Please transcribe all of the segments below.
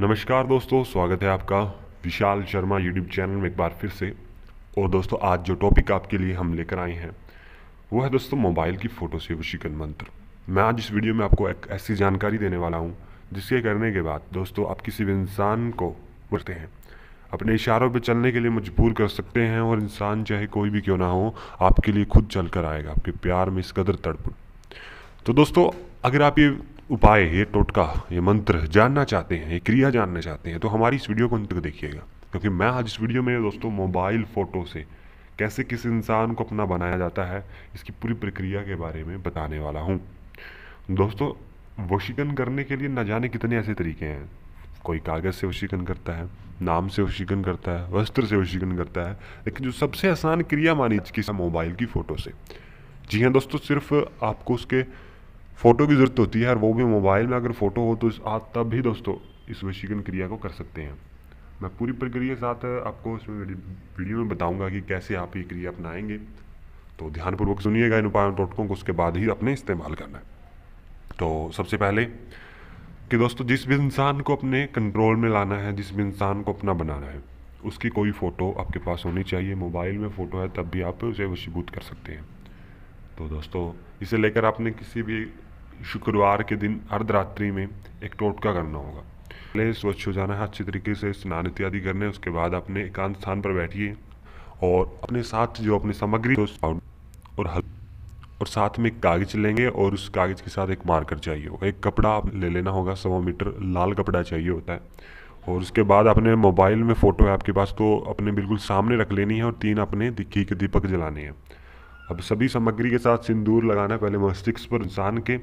नमस्कार दोस्तों स्वागत है आपका विशाल शर्मा यूट्यूब चैनल में एक बार फिर से और दोस्तों आज जो टॉपिक आपके लिए हम लेकर आए हैं वो है दोस्तों मोबाइल की फ़ोटो से वशीकरण मंत्र मैं आज इस वीडियो में आपको एक ऐसी जानकारी देने वाला हूँ जिसके करने के बाद दोस्तों आप किसी भी इंसान को बढ़ते हैं अपने इशारों पर चलने के लिए मजबूर कर सकते हैं और इंसान चाहे कोई भी क्यों ना हो आपके लिए खुद चल कर आएगा आपके प्यार में इस कदर तड़प तो दोस्तों अगर आप ये उपाय ये टोटका ये मंत्र जानना चाहते हैं ये क्रिया जानना चाहते हैं तो हमारी इस वीडियो को अंत तक देखिएगा क्योंकि मैं आज इस वीडियो में दोस्तों मोबाइल फ़ोटो से कैसे किस इंसान को अपना बनाया जाता है इसकी पूरी प्रक्रिया के बारे में बताने वाला हूँ दोस्तों वशीकरण करने के लिए न जाने कितने ऐसे तरीके हैं कोई कागज़ से वशीकरण करता है नाम से वशीकरण करता है वस्त्र से वशीकरण करता है लेकिन जो सबसे आसान क्रिया मानी किसी मोबाइल की फ़ोटो से जी हाँ दोस्तों सिर्फ आपको उसके फ़ोटो की ज़रूरत होती है और वो भी मोबाइल में अगर फ़ोटो हो तो आप हाँ, तब भी दोस्तों इस वशीकरण क्रिया को कर सकते हैं मैं पूरी प्रक्रिया के साथ आपको इसमें वीडियो में बताऊंगा कि कैसे आप ये क्रिया अपनाएंगे तो ध्यानपूर्वक सुनिएगा इन उपायों टोटकों को उसके बाद ही अपने इस्तेमाल करना है तो सबसे पहले कि दोस्तों जिस भी इंसान को अपने कंट्रोल में लाना है जिस भी इंसान को अपना बनाना है उसकी कोई फ़ोटो आपके पास होनी चाहिए मोबाइल में फ़ोटो है तब भी आप उसे वशीभूत कर सकते हैं तो दोस्तों इसे लेकर आपने किसी भी शुक्रवार के दिन अर्धरात्रि में एक टोटका करना होगा पहले स्वच्छ हो जाना है अच्छी तरीके से स्नान इत्यादि करना है उसके बाद अपने एकांत स्थान पर बैठिए और अपने साथ जो अपनी सामग्री और हल और साथ में एक कागज लेंगे और उस कागज के साथ एक मार्कर चाहिए होगा एक कपड़ा ले लेना होगा सवा मीटर लाल कपड़ा चाहिए होता है और उसके बाद अपने मोबाइल में फ़ोटो है आपके पास तो अपने बिल्कुल सामने रख लेनी है और तीन अपने दिखी के दीपक जलाने हैं अब सभी सामग्री के साथ सिंदूर लगाना पहले मस्तिष्क पर इंसान के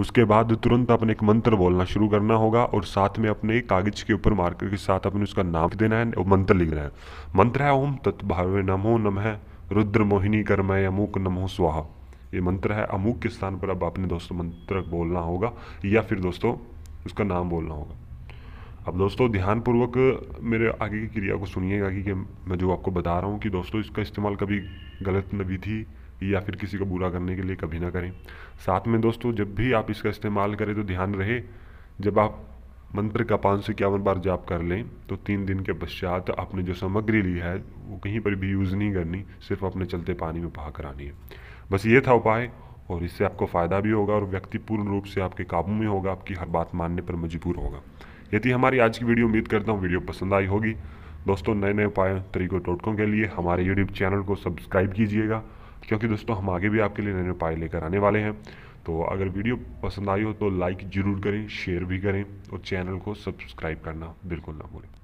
उसके बाद तुरंत अपने एक मंत्र बोलना शुरू करना होगा और साथ में अपने कागज के ऊपर मार्कर के साथ अपने उसका नाम देना है और मंत्र लिखना है मंत्र है ओम तत्भाव नमो नम है रुद्र मोहिनी कर्मय अमुक नमो स्वाहा ये मंत्र है अमुक के स्थान पर अब अपने दोस्तों मंत्र बोलना होगा या फिर दोस्तों उसका नाम बोलना होगा अब दोस्तों ध्यानपूर्वक मेरे आगे की क्रिया को सुनिएगा कि, मैं जो आपको बता रहा हूँ कि दोस्तों इसका इस्तेमाल कभी गलत थी या फिर किसी को बुरा करने के लिए कभी ना करें साथ में दोस्तों जब भी आप इसका इस्तेमाल करें तो ध्यान रहे जब आप मंत्र का पाँच सौ इक्यावन बार जाप कर लें तो तीन दिन के पश्चात आपने जो सामग्री ली है वो कहीं पर भी यूज़ नहीं करनी सिर्फ अपने चलते पानी में बहा करानी है बस ये था उपाय और इससे आपको फ़ायदा भी होगा और व्यक्ति पूर्ण रूप से आपके काबू में होगा आपकी हर बात मानने पर मजबूर होगा यदि हमारी आज की वीडियो उम्मीद करता हूँ वीडियो पसंद आई होगी दोस्तों नए नए उपाय तरीकों टोटकों के लिए हमारे यूट्यूब चैनल को सब्सक्राइब कीजिएगा क्योंकि दोस्तों हम आगे भी आपके लिए नए नए उपाय लेकर आने वाले हैं तो अगर वीडियो पसंद आई हो तो लाइक ज़रूर करें शेयर भी करें और चैनल को सब्सक्राइब करना बिल्कुल ना भूलें